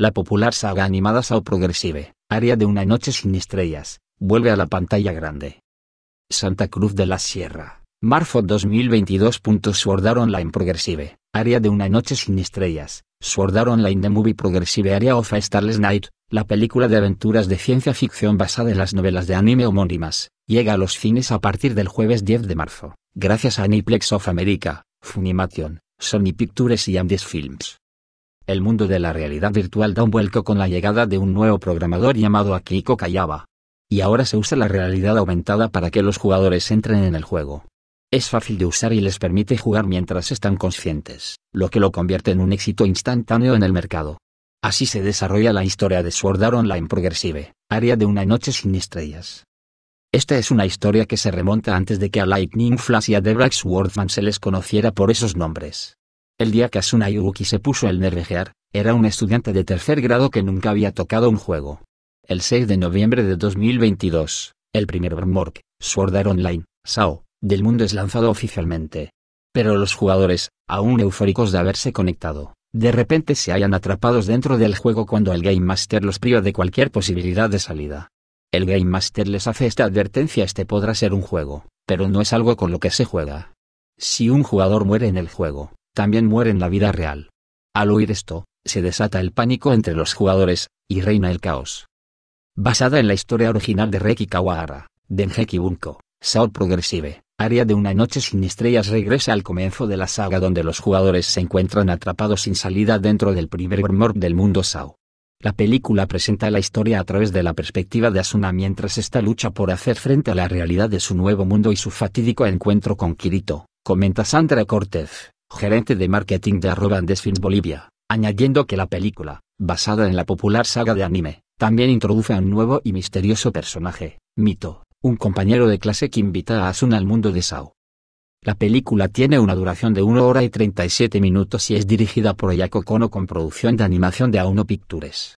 La popular saga animada Sao Progressive, área de una noche sin estrellas, vuelve a la pantalla grande. Santa Cruz de la Sierra, Marfo 2022. Sword Online Progressive, área de una noche sin estrellas, Sword Art Online The Movie Progressive Area of Starless Night, la película de aventuras de ciencia ficción basada en las novelas de anime homónimas, llega a los cines a partir del jueves 10 de marzo, gracias a Aniplex of America, Funimation, Sony Pictures y Andes Films. El mundo de la realidad virtual da un vuelco con la llegada de un nuevo programador llamado Akiko Kayaba. Y ahora se usa la realidad aumentada para que los jugadores entren en el juego. Es fácil de usar y les permite jugar mientras están conscientes, lo que lo convierte en un éxito instantáneo en el mercado. Así se desarrolla la historia de Sword Art Online Progressive, área de una noche sin estrellas. Esta es una historia que se remonta antes de que a Lightning Flash y a Debrax Black se les conociera por esos nombres. El día que Asuna Yuuki se puso el nervejear, era un estudiante de tercer grado que nunca había tocado un juego. El 6 de noviembre de 2022, el primer Mork, Sword Art Online, SAO, del mundo es lanzado oficialmente. Pero los jugadores, aún eufóricos de haberse conectado, de repente se hallan atrapados dentro del juego cuando el Game Master los priva de cualquier posibilidad de salida. El Game Master les hace esta advertencia este podrá ser un juego, pero no es algo con lo que se juega. Si un jugador muere en el juego, también muere en la vida real. Al oír esto, se desata el pánico entre los jugadores, y reina el caos. Basada en la historia original de Reki Kawahara, Dengeki Bunko, Sao Progressive, área de una noche sin estrellas regresa al comienzo de la saga donde los jugadores se encuentran atrapados sin salida dentro del primer mor del mundo Sao. La película presenta la historia a través de la perspectiva de Asuna mientras esta lucha por hacer frente a la realidad de su nuevo mundo y su fatídico encuentro con Kirito, comenta Sandra Cortez gerente de marketing de arroba Films Bolivia, añadiendo que la película, basada en la popular saga de anime, también introduce a un nuevo y misterioso personaje, Mito, un compañero de clase que invita a Asuna al mundo de Sao. La película tiene una duración de 1 hora y 37 minutos y es dirigida por Ayako Kono con producción de animación de Auno Pictures.